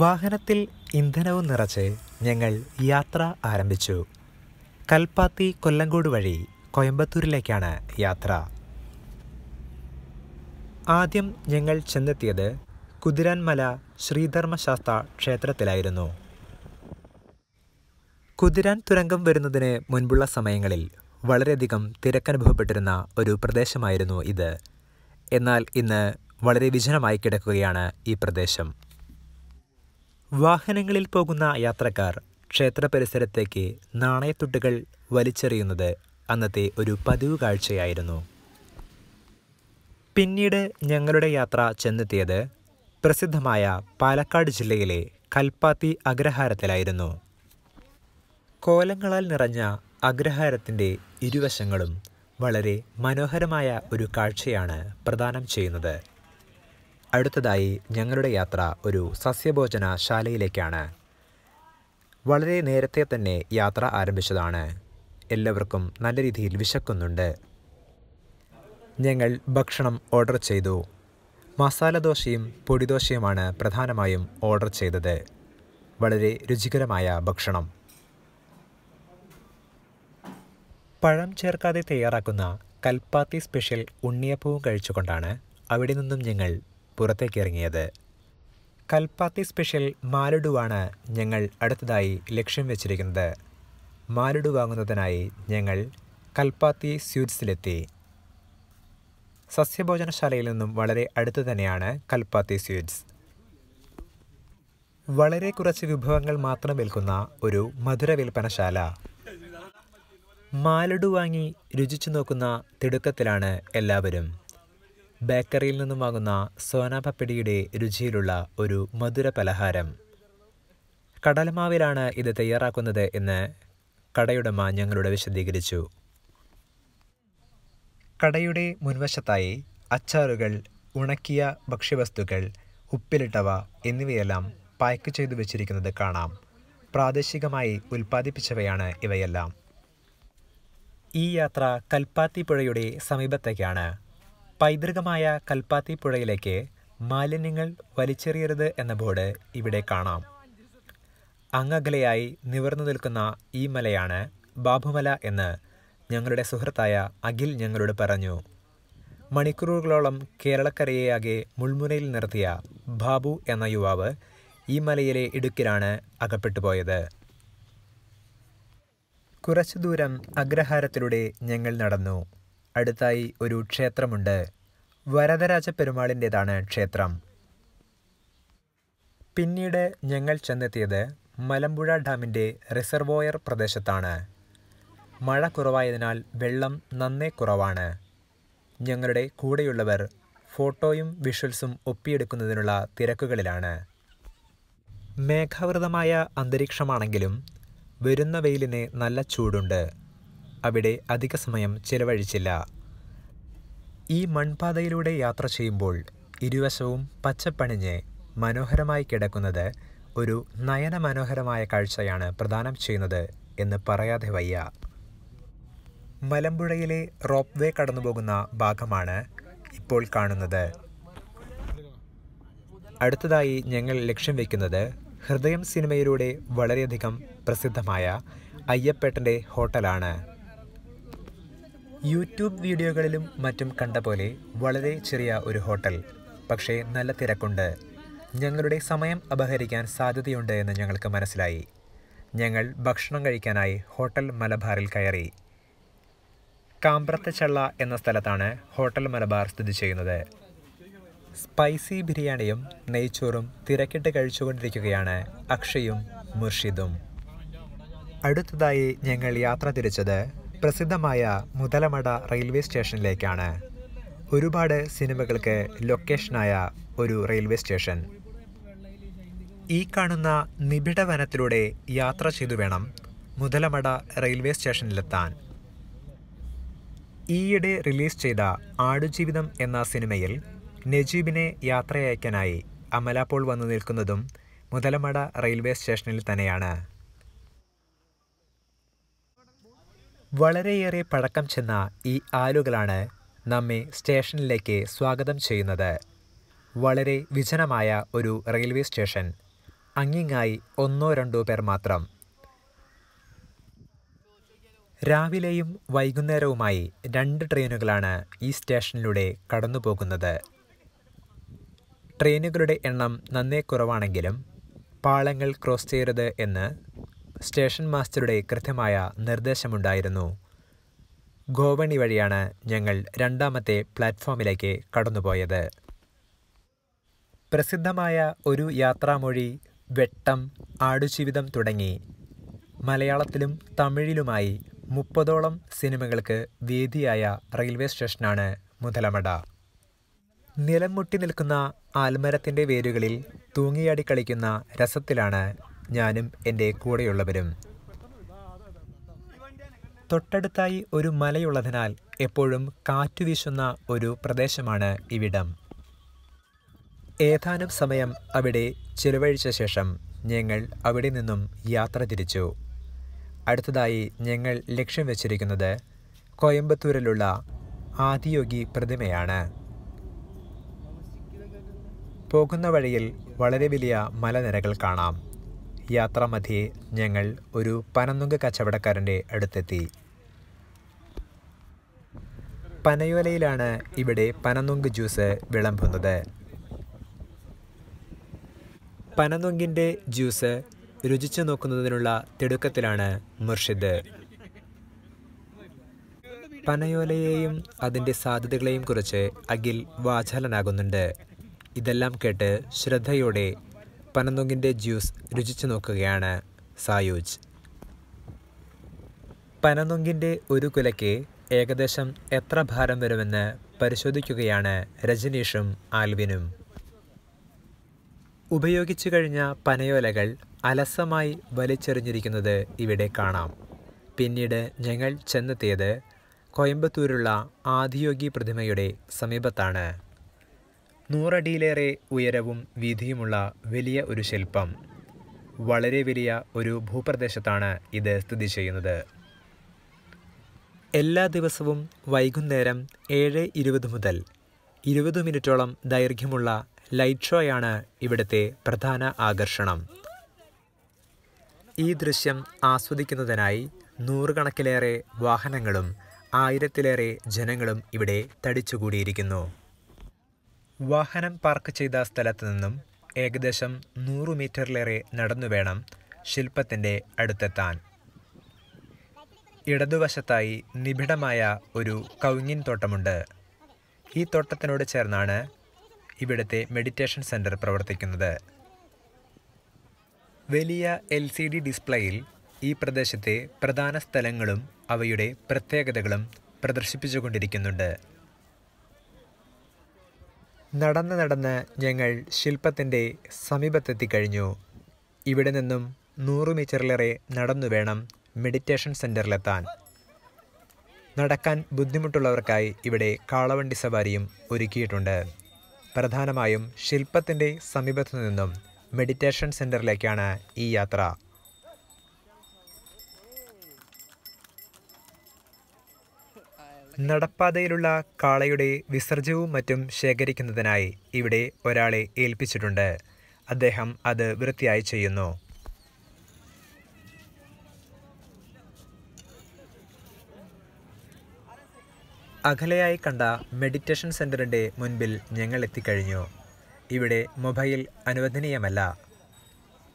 വാഹനത്തിൽ ഇന്ധനവും നിറച്ച് ഞങ്ങൾ യാത്ര ആരംഭിച്ചു കൽപ്പാത്തി കൊല്ലങ്കോട് വഴി കോയമ്പത്തൂരിലേക്കാണ് യാത്ര ആദ്യം ഞങ്ങൾ ചെന്നെത്തിയത് കുതിരാൻമല ശ്രീധർമ്മശാസ്ത്ര ക്ഷേത്രത്തിലായിരുന്നു കുതിരാൻ തുരങ്കം വരുന്നതിന് മുൻപുള്ള സമയങ്ങളിൽ വളരെയധികം തിരക്കനുഭവപ്പെട്ടിരുന്ന ഒരു പ്രദേശമായിരുന്നു ഇത് എന്നാൽ ഇന്ന് വളരെ വിജനമായി കിടക്കുകയാണ് ഈ പ്രദേശം വാഹനങ്ങളിൽ പോകുന്ന യാത്രക്കാർ ക്ഷേത്ര പരിസരത്തേക്ക് നാണയത്തുട്ടുകൾ വലിച്ചെറിയുന്നത് അന്നത്തെ ഒരു പതിവ് കാഴ്ചയായിരുന്നു പിന്നീട് ഞങ്ങളുടെ യാത്ര ചെന്നെത്തിയത് പ്രസിദ്ധമായ പാലക്കാട് ജില്ലയിലെ കൽപ്പാത്തി അഗ്രഹാരത്തിലായിരുന്നു കോലങ്ങളാൽ നിറഞ്ഞ അഗ്രഹാരത്തിൻ്റെ ഇരുവശങ്ങളും വളരെ മനോഹരമായ ഒരു കാഴ്ചയാണ് പ്രദാനം ചെയ്യുന്നത് അടുത്തതായി ഞങ്ങളുടെ യാത്ര ഒരു സസ്യഭോജന ശാലയിലേക്കാണ് വളരെ നേരത്തെ തന്നെ യാത്ര ആരംഭിച്ചതാണ് എല്ലാവർക്കും നല്ല രീതിയിൽ വിശക്കുന്നുണ്ട് ഞങ്ങൾ ഭക്ഷണം ഓർഡർ ചെയ്തു മസാല ദോശയും പൊടിദോശയുമാണ് പ്രധാനമായും ഓർഡർ ചെയ്തത് വളരെ രുചികരമായ ഭക്ഷണം പഴം ചേർക്കാതെ തയ്യാറാക്കുന്ന കൽപ്പാത്തി സ്പെഷ്യൽ ഉണ്ണിയപ്പവും കഴിച്ചുകൊണ്ടാണ് അവിടെ നിന്നും ഞങ്ങൾ പുറത്തേക്കിറങ്ങിയത് കൽപ്പാത്തി സ്പെഷ്യൽ മാലഡുവാണ് ഞങ്ങൾ അടുത്തതായി ലക്ഷ്യം വെച്ചിരിക്കുന്നത് മാലഡു വാങ്ങുന്നതിനായി ഞങ്ങൾ കൽപ്പാത്തി സ്വീറ്റ്സിലെത്തി സസ്യഭോജനശാലയിൽ നിന്നും വളരെ അടുത്തു തന്നെയാണ് കൽപ്പാത്തി സ്വീറ്റ്സ് വളരെ കുറച്ച് വിഭവങ്ങൾ മാത്രം വിൽക്കുന്ന ഒരു മധുര വിൽപ്പനശാല മാലഡു വാങ്ങി രുചിച്ചു നോക്കുന്ന തിടുക്കത്തിലാണ് എല്ലാവരും ബേക്കറിയിൽ നിന്നും വാങ്ങുന്ന സോന പപ്പടിയുടെ രുചിയിലുള്ള ഒരു മധുര പലഹാരം കടലമാവിലാണ് ഇത് തയ്യാറാക്കുന്നത് എന്ന് കടയുടമ ഞങ്ങളോട് വിശദീകരിച്ചു കടയുടെ മുൻവശത്തായി അച്ചാറുകൾ ഉണക്കിയ ഭക്ഷ്യവസ്തുക്കൾ ഉപ്പിലിട്ടവ എന്നിവയെല്ലാം പായ്ക്ക് ചെയ്തു വെച്ചിരിക്കുന്നത് കാണാം പ്രാദേശികമായി ഉൽപ്പാദിപ്പിച്ചവയാണ് ഇവയെല്ലാം ഈ യാത്ര കൽപ്പാത്തി പുഴയുടെ സമീപത്തേക്കാണ് പൈതൃകമായ കൽപ്പാത്തി പുഴയിലേക്ക് മാലിന്യങ്ങൾ വലിച്ചെറിയരുത് എന്ന ബോർഡ് ഇവിടെ കാണാം അങ്ങകലയായി നിവർന്നു നിൽക്കുന്ന ഈ മലയാണ് ബാബുമല എന്ന് ഞങ്ങളുടെ സുഹൃത്തായ അഖിൽ ഞങ്ങളോട് പറഞ്ഞു മണിക്കൂറുകളോളം കേരളക്കരയെയാകെ മുൾമുനയിൽ നിർത്തിയ ബാബു എന്ന യുവാവ് ഈ മലയിലെ ഇടുക്കിലാണ് അകപ്പെട്ടുപോയത് കുറച്ചു ദൂരം അഗ്രഹാരത്തിലൂടെ ഞങ്ങൾ നടന്നു അടുത്തായി ഒരു ക്ഷേത്രമുണ്ട് വരദരാജ പെരുമാളിൻ്റെതാണ് ക്ഷേത്രം പിന്നീട് ഞങ്ങൾ ചെന്നെത്തിയത് മലമ്പുഴ ഡാമിൻ്റെ റിസർവോയർ പ്രദേശത്താണ് മഴ കുറവായതിനാൽ വെള്ളം നന്നേ കുറവാണ് ഞങ്ങളുടെ കൂടെയുള്ളവർ ഫോട്ടോയും വിഷ്വൽസും ഒപ്പിയെടുക്കുന്നതിനുള്ള തിരക്കുകളിലാണ് മേഘാവൃതമായ അന്തരീക്ഷമാണെങ്കിലും വരുന്ന വെയിലിന് നല്ല ചൂടുണ്ട് അവിടെ അധിക സമയം ചിലവഴിച്ചില്ല ഈ മൺപാതയിലൂടെ യാത്ര ചെയ്യുമ്പോൾ ഇരുവശവും പച്ചപ്പണിഞ്ഞ് മനോഹരമായി കിടക്കുന്നത് ഒരു നയനമനോഹരമായ കാഴ്ചയാണ് പ്രദാനം ചെയ്യുന്നത് എന്ന് പറയാതെ വയ്യ മലമ്പുഴയിലെ റോപ്പ് വേ കടന്നുപോകുന്ന ഭാഗമാണ് ഇപ്പോൾ കാണുന്നത് അടുത്തതായി ഞങ്ങൾ ലക്ഷ്യം വയ്ക്കുന്നത് ഹൃദയം സിനിമയിലൂടെ വളരെയധികം പ്രസിദ്ധമായ അയ്യപ്പേട്ടൻ്റെ ഹോട്ടലാണ് യൂട്യൂബ് വീഡിയോകളിലും മറ്റും കണ്ട പോലെ വളരെ ചെറിയ ഒരു ഹോട്ടൽ പക്ഷേ നല്ല തിരക്കുണ്ട് ഞങ്ങളുടെ സമയം അപഹരിക്കാൻ സാധ്യതയുണ്ട് എന്ന് ഞങ്ങൾക്ക് മനസ്സിലായി ഞങ്ങൾ ഭക്ഷണം കഴിക്കാനായി ഹോട്ടൽ മലബാറിൽ കയറി കാമ്പ്രത്തച്ചള്ള എന്ന സ്ഥലത്താണ് ഹോട്ടൽ മലബാർ സ്ഥിതി ചെയ്യുന്നത് സ്പൈസി ബിരിയാണിയും നെയ്ച്ചോറും തിരക്കിട്ട് കഴിച്ചുകൊണ്ടിരിക്കുകയാണ് അക്ഷയും മുർഷിദും അടുത്തതായി ഞങ്ങൾ യാത്ര തിരിച്ചത് പ്രസിദ്ധമായ മുതലമട റെയിൽവേ സ്റ്റേഷനിലേക്കാണ് ഒരുപാട് സിനിമകൾക്ക് ലൊക്കേഷനായ ഒരു റെയിൽവേ സ്റ്റേഷൻ ഈ കാണുന്ന നിബിഡ വനത്തിലൂടെ യാത്ര ചെയ്തു വേണം മുതലമട റെയിൽവേ സ്റ്റേഷനിലെത്താൻ ഈയിടെ റിലീസ് ചെയ്ത ആടുജീവിതം എന്ന സിനിമയിൽ നജീബിനെ യാത്രയയക്കാനായി അമലാപ്പോൾ വന്നു നിൽക്കുന്നതും മുതലമട റെയിൽവേ സ്റ്റേഷനിൽ തന്നെയാണ് വളരെയേറെ പഴക്കം ചെന്ന ഈ ആലുകളാണ് നമ്മെ സ്റ്റേഷനിലേക്ക് സ്വാഗതം ചെയ്യുന്നത് വളരെ വിജനമായ ഒരു റെയിൽവേ സ്റ്റേഷൻ അങ്ങിങ്ങായി ഒന്നോ രണ്ടോ പേർ മാത്രം രാവിലെയും വൈകുന്നേരവുമായി രണ്ട് ട്രെയിനുകളാണ് ഈ സ്റ്റേഷനിലൂടെ കടന്നുപോകുന്നത് ട്രെയിനുകളുടെ എണ്ണം നന്നേ കുറവാണെങ്കിലും പാളങ്ങൾ ക്രോസ് ചെയ്യരുത് എന്ന് സ്റ്റേഷൻ മാസ്റ്ററുടെ കൃത്യമായ നിർദ്ദേശമുണ്ടായിരുന്നു ഗോവണി വഴിയാണ് ഞങ്ങൾ രണ്ടാമത്തെ പ്ലാറ്റ്ഫോമിലേക്ക് കടന്നുപോയത് പ്രസിദ്ധമായ ഒരു യാത്രാമൊഴി വെട്ടം ആടുജീവിതം തുടങ്ങി മലയാളത്തിലും തമിഴിലുമായി മുപ്പതോളം സിനിമകൾക്ക് വേദിയായ റെയിൽവേ സ്റ്റേഷനാണ് മുതലമട മുട്ടി നിൽക്കുന്ന ആൽമരത്തിൻ്റെ വേരുകളിൽ തൂങ്ങിയാടിക്കളിക്കുന്ന കളിക്കുന്ന രസത്തിലാണ് ഞാനും എൻ്റെ കൂടെയുള്ളവരും തൊട്ടടുത്തായി ഒരു മലയുള്ളതിനാൽ എപ്പോഴും കാറ്റു വീശുന്ന ഒരു പ്രദേശമാണ് ഇവിടം ഏതാനും സമയം അവിടെ ചിലവഴിച്ച ശേഷം ഞങ്ങൾ അവിടെ നിന്നും യാത്ര തിരിച്ചു അടുത്തതായി ഞങ്ങൾ ലക്ഷ്യം വച്ചിരിക്കുന്നത് കോയമ്പത്തൂരിലുള്ള ആദിയോഗി പ്രതിമയാണ് പോകുന്ന വഴിയിൽ വളരെ വലിയ മലനിരകൾ കാണാം യാത്രാമധ്യേ ഞങ്ങൾ ഒരു പനന്നുങ്ക കച്ചവടക്കാരൻ്റെ അടുത്തെത്തി പനയോലയിലാണ് ഇവിടെ പനന്നുങ്ക് ജ്യൂസ് വിളമ്പുന്നത് പനന്നുങ്കിൻ്റെ ജ്യൂസ് രുചിച്ചു നോക്കുന്നതിനുള്ള തിടുക്കത്തിലാണ് മുർഷിദ് പനയോലയെയും അതിൻ്റെ സാധ്യതകളെയും കുറിച്ച് അഖിൽ വാചാലനാകുന്നുണ്ട് ഇതെല്ലാം കേട്ട് ശ്രദ്ധയോടെ പനന്തുങ്കിൻ്റെ ജ്യൂസ് രുചിച്ചു നോക്കുകയാണ് സായൂജ് പനന്തുങ്കിൻ്റെ ഒരു കുലയ്ക്ക് ഏകദേശം എത്ര ഭാരം വരുമെന്ന് പരിശോധിക്കുകയാണ് രജനീഷും ആൽവിനും ഉപയോഗിച്ചു കഴിഞ്ഞ പനയോലകൾ അലസമായി വലിച്ചെറിഞ്ഞിരിക്കുന്നത് ഇവിടെ കാണാം പിന്നീട് ഞങ്ങൾ ചെന്നെത്തിയത് കോയമ്പത്തൂരുള്ള ആദിയോഗി പ്രതിമയുടെ സമീപത്താണ് നൂറടിയിലേറെ ഉയരവും വീതിയുമുള്ള വലിയ ഒരു ശില്പം വളരെ വലിയ ഒരു ഭൂപ്രദേശത്താണ് ഇത് സ്ഥിതി ചെയ്യുന്നത് എല്ലാ ദിവസവും വൈകുന്നേരം ഏഴ് ഇരുപത് മുതൽ ഇരുപത് മിനിറ്റോളം ദൈർഘ്യമുള്ള ലൈറ്റ് ഷോയാണ് ഇവിടുത്തെ പ്രധാന ആകർഷണം ഈ ദൃശ്യം ആസ്വദിക്കുന്നതിനായി നൂറുകണക്കിലേറെ വാഹനങ്ങളും ആയിരത്തിലേറെ ജനങ്ങളും ഇവിടെ തടിച്ചുകൂടിയിരിക്കുന്നു വാഹനം പാർക്ക് ചെയ്ത സ്ഥലത്തു നിന്നും ഏകദേശം നൂറ് മീറ്ററിലേറെ നടന്നു വേണം ശില്പത്തിൻ്റെ അടുത്തെത്താൻ ഇടതുവശത്തായി നിബിഡമായ ഒരു കൗങ്ങിൻ തോട്ടമുണ്ട് ഈ തോട്ടത്തിനോട് ചേർന്നാണ് ഇവിടുത്തെ മെഡിറ്റേഷൻ സെൻറ്റർ പ്രവർത്തിക്കുന്നത് വലിയ എൽ സി ഡി ഡിസ്പ്ലേയിൽ ഈ പ്രദേശത്തെ പ്രധാന സ്ഥലങ്ങളും അവയുടെ പ്രത്യേകതകളും പ്രദർശിപ്പിച്ചുകൊണ്ടിരിക്കുന്നുണ്ട് നടന്ന് നടന്ന് ഞങ്ങൾ ശില്പത്തിൻ്റെ സമീപത്തെത്തിക്കഴിഞ്ഞു ഇവിടെ നിന്നും നൂറ് മീറ്ററിലേറെ നടന്നു വേണം മെഡിറ്റേഷൻ സെൻറ്ററിലെത്താൻ നടക്കാൻ ബുദ്ധിമുട്ടുള്ളവർക്കായി ഇവിടെ കാളവണ്ടി സവാരിയും ഒരുക്കിയിട്ടുണ്ട് പ്രധാനമായും ശില്പത്തിൻ്റെ സമീപത്തു നിന്നും മെഡിറ്റേഷൻ സെൻറ്ററിലേക്കാണ് ഈ യാത്ര നടപ്പാതയിലുള്ള കാളയുടെ വിസർജ്യവും മറ്റും ശേഖരിക്കുന്നതിനായി ഇവിടെ ഒരാളെ ഏൽപ്പിച്ചിട്ടുണ്ട് അദ്ദേഹം അത് വൃത്തിയായി ചെയ്യുന്നു അകലെയായി കണ്ട മെഡിറ്റേഷൻ സെൻറ്ററിൻ്റെ മുൻപിൽ ഞങ്ങൾ എത്തിക്കഴിഞ്ഞു ഇവിടെ മൊബൈൽ അനുവദനീയമല്ല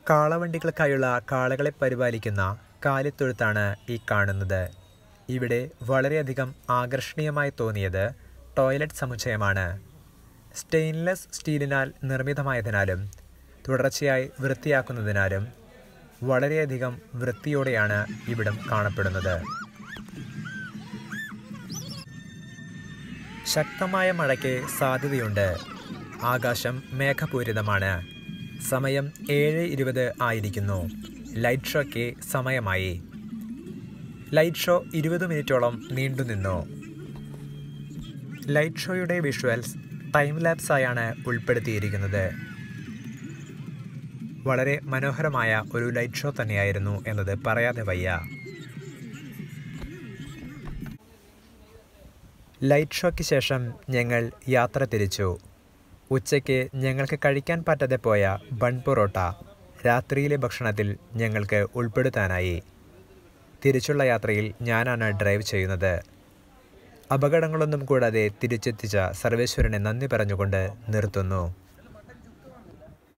കാളവണ്ടികൾക്കായുള്ള കാളകളെ പരിപാലിക്കുന്ന കാലിത്തൊഴുത്താണ് ഈ കാണുന്നത് ഇവിടെ വളരെയധികം ആകർഷണീയമായി തോന്നിയത് ടോയ്ലറ്റ് സമുച്ചയമാണ് സ്റ്റെയിൻലെസ് സ്റ്റീലിനാൽ നിർമ്മിതമായതിനാലും തുടർച്ചയായി വൃത്തിയാക്കുന്നതിനാലും വളരെയധികം വൃത്തിയോടെയാണ് ഇവിടം കാണപ്പെടുന്നത് ശക്തമായ മഴയ്ക്ക് സാധ്യതയുണ്ട് ആകാശം മേഘപൂരിതമാണ് സമയം ഏഴ് ഇരുപത് ആയിരിക്കുന്നു ലൈറ്റ് ഷോയ്ക്ക് സമയമായി ലൈറ്റ് ഷോ ഇരുപത് മിനിറ്റോളം നീണ്ടുനിന്നു ലൈറ്റ് ഷോയുടെ വിഷ്വൽസ് ടൈം ലാപ്സായാണ് ഉൾപ്പെടുത്തിയിരിക്കുന്നത് വളരെ മനോഹരമായ ഒരു ലൈറ്റ് ഷോ തന്നെയായിരുന്നു എന്നത് പറയാതെ വയ്യ ലൈറ്റ് ഷോയ്ക്ക് ശേഷം ഞങ്ങൾ യാത്ര തിരിച്ചു ഉച്ചയ്ക്ക് ഞങ്ങൾക്ക് കഴിക്കാൻ പറ്റാതെ പോയ ബൺ പൊറോട്ട രാത്രിയിലെ ഭക്ഷണത്തിൽ ഞങ്ങൾക്ക് ഉൾപ്പെടുത്താനായി തിരിച്ചുള്ള യാത്രയിൽ ഞാനാണ് ഡ്രൈവ് ചെയ്യുന്നത് അപകടങ്ങളൊന്നും കൂടാതെ തിരിച്ചെത്തിച്ച സർവേശ്വരനെ നന്ദി പറഞ്ഞുകൊണ്ട് നിർത്തുന്നു